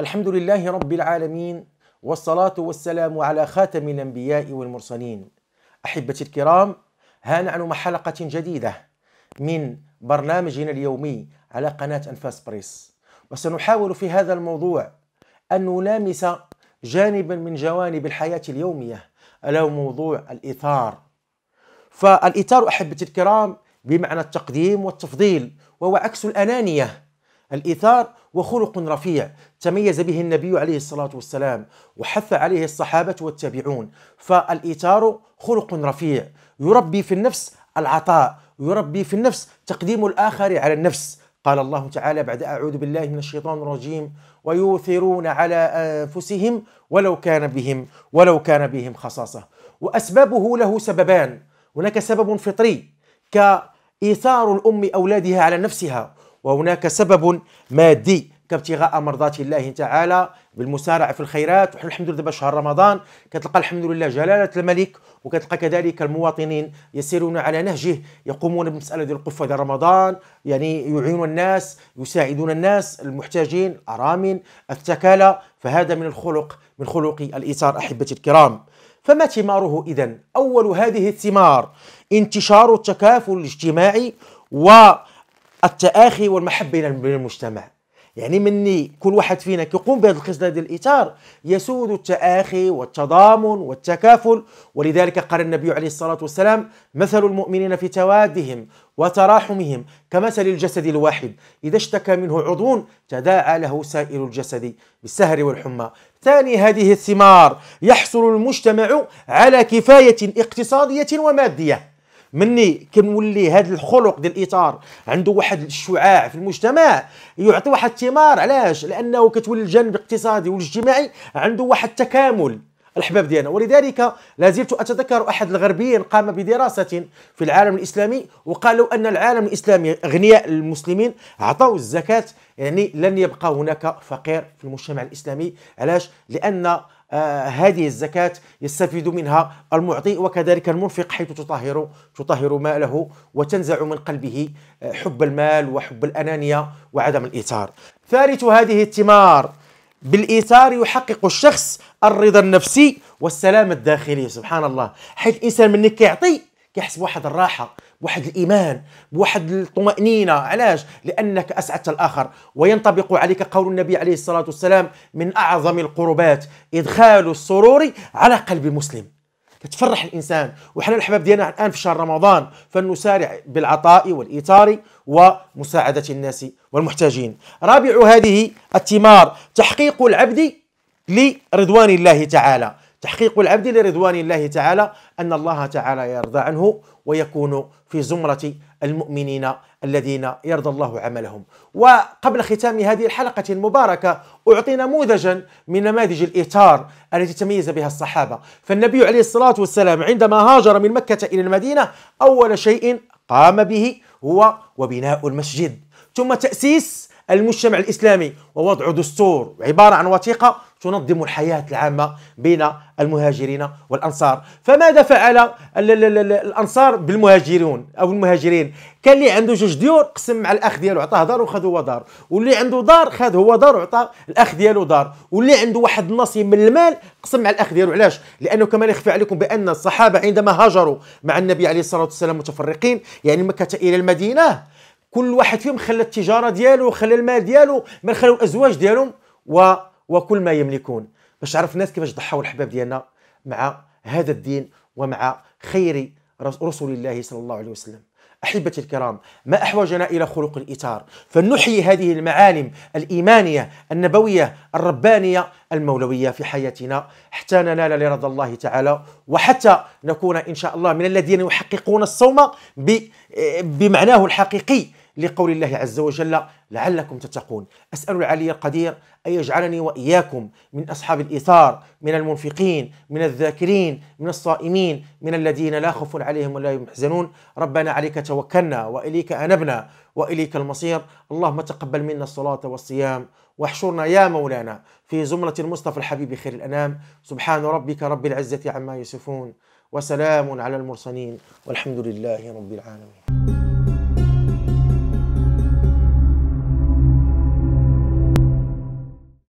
الحمد لله رب العالمين والصلاة والسلام على خاتم الأنبياء والمرسلين أحبتي الكرام ها نعلم حلقة جديدة من برنامجنا اليومي على قناة أنفاس بريس وسنحاول في هذا الموضوع أن نلامس جانبا من جوانب الحياة اليومية ألا موضوع الإثار فالإثار أحبتي الكرام بمعنى التقديم والتفضيل وهو عكس الأنانية الإيثار وخلق رفيع تميز به النبي عليه الصلاة والسلام وحث عليه الصحابة والتابعون فالإيثار خلق رفيع يربي في النفس العطاء يربي في النفس تقديم الآخر على النفس قال الله تعالى بعد أعوذ بالله من الشيطان الرجيم ويؤثرون على أنفسهم ولو كان بهم ولو كان بهم خصاصة وأسبابه له سببان هناك سبب فطري كإيثار الأم أولادها على نفسها وهناك سبب مادي كابتغاء مرضات الله تعالى بالمسارعه في الخيرات وحنا الحمد لله دابا شهر رمضان كتلقى الحمد لله جلاله الملك وكتلقى كذلك المواطنين يسيرون على نهجه يقومون بمساله ديال القفه ديال رمضان يعني يعينون الناس يساعدون الناس المحتاجين الارامل التكالى فهذا من الخلق من خلق الايثار احبتي الكرام فما ثماره اذا اول هذه الثمار انتشار التكافل الاجتماعي و التآخي والمحبة بين المجتمع يعني مني كل واحد فينا كيقوم بهذا القصد هذا الإيثار يسود التآخي والتضامن والتكافل ولذلك قال النبي عليه الصلاة والسلام مثل المؤمنين في توادهم وتراحمهم كمثل الجسد الواحد إذا اشتكى منه عضو تداعى له سائر الجسد بالسهر والحمى ثاني هذه الثمار يحصل المجتمع على كفاية اقتصادية ومادية مني كنولي هذا الخلق ديال الاطار عنده واحد الشعاع في المجتمع يعطي واحد الثمار علاش لانه كتولي الجانب الاقتصادي والاجتماعي عنده واحد التكامل الحباب ديالنا ولذلك لازلت اتذكر احد الغربيين قام بدراسه في العالم الاسلامي وقالوا ان العالم الاسلامي اغنياء المسلمين اعطوا الزكاه يعني لن يبقى هناك فقير في المجتمع الاسلامي علاش لان آه، هذه الزكاة يستفيد منها المعطي وكذلك المنفق حيث تطهر تطهر ماله وتنزع من قلبه آه، حب المال وحب الأنانية وعدم الإيثار ثالث هذه الثمار بالإيثار يحقق الشخص الرضا النفسي والسلام الداخلي سبحان الله حيث الإنسان من كيعطي كيحس بواحد الراحة بواحد الايمان بواحد الطمانينه علاش لانك اسعدت الاخر وينطبق عليك قول النبي عليه الصلاه والسلام من اعظم القربات ادخال السرور على قلب مسلم كتفرح الانسان وحنا الاحباب ديالنا الان في شهر رمضان فلنسارع بالعطاء والايثار ومساعده الناس والمحتاجين رابع هذه الثمار تحقيق العبد لرضوان الله تعالى تحقيق العبد لرضوان الله تعالى أن الله تعالى يرضى عنه ويكون في زمرة المؤمنين الذين يرضى الله عملهم وقبل ختام هذه الحلقة المباركة أعطي نموذجا من نماذج الإطار التي تميز بها الصحابة فالنبي عليه الصلاة والسلام عندما هاجر من مكة إلى المدينة أول شيء قام به هو وبناء المسجد ثم تأسيس المجتمع الإسلامي ووضع دستور عبارة عن وثيقة تنظم الحياة العامة بين المهاجرين والأنصار فماذا فعل الأنصار بالمهاجرون أو المهاجرين كان اللي عنده جوج ديور قسم مع الأخ ديالو عطاه دار وخذ هو دار واللي عنده دار خذ هو دار وعطى الأخ ديالو دار واللي عنده واحد النصيب من المال قسم مع الأخ ديالو علاش لأنه كما يخفى عليكم بأن الصحابة عندما هاجروا مع النبي عليه الصلاة والسلام متفرقين يعني مكة إلى المدينة كل واحد فيهم خلى التجارة ديالو خلى المال ديالو من خلوا الأزواج ديالهم و وكل ما يملكون باش تعرف الناس كيفاش ضحاو الحباب ديالنا مع هذا الدين ومع خير رسول الله صلى الله عليه وسلم أحبتي الكرام ما أحوجنا إلى خلق الإطار فلنحيي هذه المعالم الإيمانية النبوية الربانية المولوية في حياتنا حتى ننال لرضا الله تعالى وحتى نكون إن شاء الله من الذين يحققون الصوم بمعناه الحقيقي لقول الله عز وجل لعلكم تتقون أسأل العلي القدير أن يجعلني وإياكم من أصحاب الإيثار من المنفقين من الذاكرين من الصائمين من الذين لا خوف عليهم ولا هم يحزنون ربنا عليك توكلنا وإليك أنبنا وإليك المصير اللهم تقبل منا الصلاة والصيام واحشرنا يا مولانا في زمرة المصطفى الحبيب خير الأنام سبحان ربك رب العزة عما يصفون وسلام على المرسلين والحمد لله رب العالمين